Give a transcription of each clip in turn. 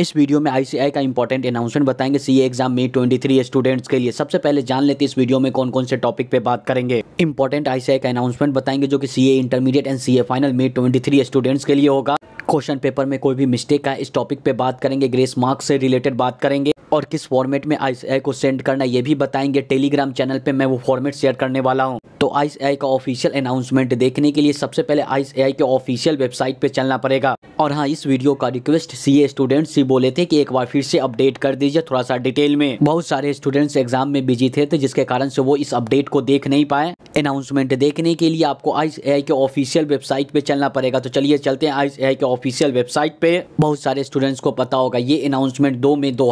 इस वीडियो में आईसीआई का इंपॉर्टेंट अनाउंसमेंट बताएंगे सी एग्जाम में 23 स्टूडेंट्स के लिए सबसे पहले जान लेते इस वीडियो में कौन कौन से टॉपिक पे बात करेंगे इंपॉर्टेंट आईसीआई का अनाउंसमेंट बताएंगे जो कि CA intermediate and CA final में 23 स्टूडेंट्स के लिए होगा क्वेश्चन पेपर में कोई भी मिस्टेक है इस टॉपिक पे बात करेंगे ग्रेस मार्क्स से रिलेटेड बात करेंगे और किस फॉर्मेट में आई को सेंड करना ये भी बताएंगे टेलीग्राम चैनल पे मैं वो फॉर्मेट शेयर करने वाला हूँ तो आइस का ऑफिशियल अनाउंसमेंट देखने के लिए सबसे पहले आइस के ऑफिशियल वेबसाइट पर चलना पड़ेगा और हाँ इस वीडियो का रिक्वेस्ट सी स्टूडेंट ही बोले थे की एक बार फिर से अपडेट कर दीजिए थोड़ा सा डिटेल में बहुत सारे स्टूडेंट्स एग्जाम में बिजी थे, थे तो जिसके कारण से वो इस अपडेट को देख नहीं पाए अनाउंसमेंट देखने के लिए आपको आई के ऑफिशियल वेबसाइट पे चलना पड़ेगा तो चलिए चलते हैं आई के ऑफिशियल वेबसाइट पे बहुत सारे स्टूडेंट्स को पता होगा ये अनाउंसमेंट दो मई दो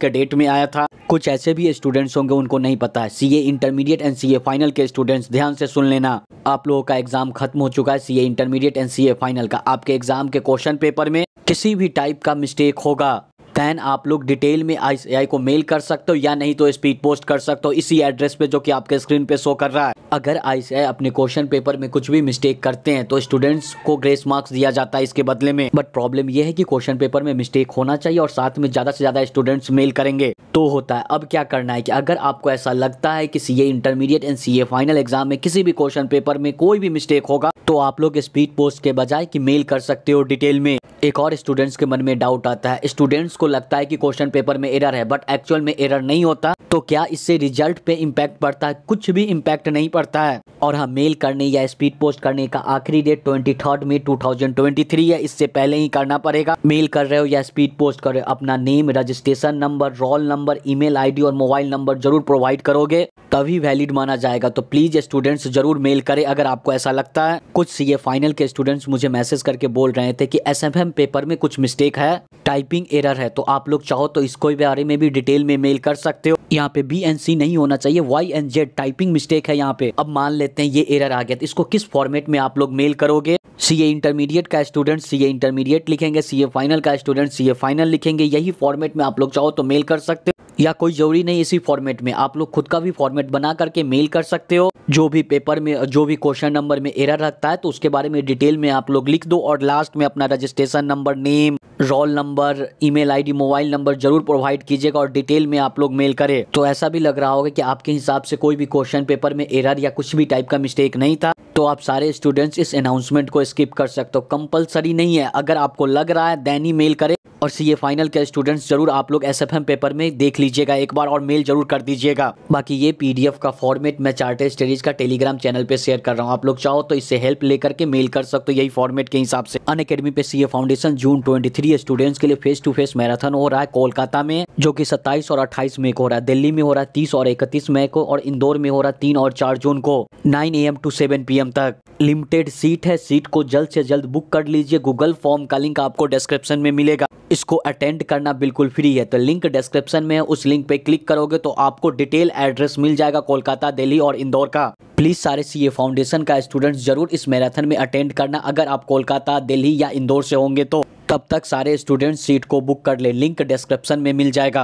के डेट में आया था कुछ ऐसे भी स्टूडेंट्स होंगे उनको नहीं पता है C intermediate and C final के स्टूडेंट्स ध्यान से सुन लेना आप लोगों का एग्जाम खत्म हो चुका है C intermediate and C final का आपके एग्जाम के क्वेश्चन पेपर में किसी भी टाइप का मिस्टेक होगा देन आप लोग डिटेल में आई को मेल कर सकते हो या नहीं तो स्पीड पोस्ट कर सकते हो इसी एड्रेस पे जो कि आपके स्क्रीन पे शो कर रहा है अगर आई अपने क्वेश्चन पेपर में कुछ भी मिस्टेक करते हैं तो स्टूडेंट्स को ग्रेस मार्क्स दिया जाता है इसके बदले में बट प्रॉब्लम यह है कि क्वेश्चन पेपर में मिस्टेक होना चाहिए और साथ में ज़्यादा से ज़्यादा स्टूडेंट्स मेल करेंगे तो होता है अब क्या करना है कि अगर आपको ऐसा लगता है कि C intermediate and C final exam में किसी भी क्वेश्चन पेपर में कोई भी मिस्टेक होगा तो आप लोग स्पीड पोस्ट के बजाय कि मेल कर सकते हो डिटेल में एक और स्टूडेंट्स के मन में डाउट आता है स्टूडेंट्स को लगता है कि क्वेश्चन पेपर में एरर है बट एक्चुअल में एरर नहीं होता तो क्या इससे रिजल्ट पे इम्पैक्ट पड़ता है कुछ भी इम्पैक्ट नहीं पड़ता है और हाँ मेल करने या स्पीड पोस्ट करने का आखिरी डेट ट्वेंटी थर्ड में टू थाउजेंड ट्वेंटी थ्री है इससे पहले ही करना पड़ेगा मेल कर रहे हो या स्पीड पोस्ट कर रहे हो अपना name registration number roll number email ID और मोबाइल नंबर जरूर प्रोवाइड करोगे तभी वैलिड माना जाएगा तो प्लीज़ स्टूडेंट्स ज़रूर मेल करें अगर आपको ऐसा लगता है कुछ सीए फाइनल के स्टूडेंट्स मुझे मैसेज करके बोल रहे थे कि एसएफएम पेपर में कुछ मिस्टेक है टाइपिंग एरर है तो आप लोग चाहो तो इसको बारे में भी डिटेल में मेल कर सकते हो यहाँ पे बी एन सी नहीं होना चाहिए Y N Z typing mistake है यहाँ पे अब मान लेते हैं ये एरर आ गया तो इसको किस फॉर्मेट में आप लोग मेल करोगे सी ए इंटरमीडिएट का स्टूडेंट सी ए इंटरमीडिएट लिखेंगे सी ए फाइनल का स्टूडेंट सी ए फाइनल लिखेंगे यही फॉर्मेट में आप लोग चाहो तो मेल कर सकते हो या कोई जरूरी नहीं इसी फॉर्मेट में आप लोग खुद का भी फॉर्मेट फॉर्मेट बना करके मेल कर सकते हो जो भी पेपर में जो भी क्वेश्चन नंबर में एरर रखता है तो उसके बारे में डिटेल में आप लोग लिख दो और लास्ट में अपना registration number name roll number email ID mobile number जरूर प्रोवाइड कीजिएगा और डिटेल में आप लोग मेल करें तो ऐसा भी लग रहा होगा कि आपके हिसाब से कोई भी क्वेश्चन पेपर में एरर या कुछ भी टाइप का मिस्टेक नहीं था तो आप सारे स्टूडेंट्स इस अनाउंसमेंट को स्किप कर सकते हो कंपलसरी नहीं है अगर आपको लग रहा है दैनी मेल करें और सी फाइनल के स्टूडेंट्स जरूर आप लोग एस पेपर में देख लीजिएगा एक बार और मेल जरूर कर दीजिएगा बाकी ये पी का फॉर्मेट मैं चार्टेड स्टडीज का टेलीग्राम चैनल पे शेयर कर रहा हूँ आप लोग चाहो तो इससे हेल्प लेकर के मेल कर सकते हो यही फॉर्मेट के हिसाब से अन अकेडमी पे C foundation June twenty students के लिए फेस टू फेस मैराथन हो रहा है कोलकाता में जो की सत्ताईस और अट्ठाईस मई को हो रहा है दिल्ली में हो रहा है तीस और इकतीस मई को और इंदौर में हो रहा है तीन और चार जून को nine A to seven P तक लिमिटेड सीट है सीट को जल्द से जल्द बुक कर लीजिए गूगल फॉर्म का लिंक आपको डिस्क्रिप्शन में मिलेगा इसको अटेंड करना बिल्कुल फ्री है तो लिंक डिस्क्रिप्शन में है उस लिंक पे क्लिक करोगे तो आपको डिटेल एड्रेस मिल जाएगा कोलकाता दिल्ली और इंदौर का प्लीज़ सारे सीए फाउंडेशन का स्टूडेंट जरूर इस मैराथन में अटेंड करना अगर आप कोलकाता दिल्ली या इंदौर से होंगे तो तब तक सारे स्टूडेंट सीट को बुक कर ले लिंक डिस्क्रिप्शन में मिल जाएगा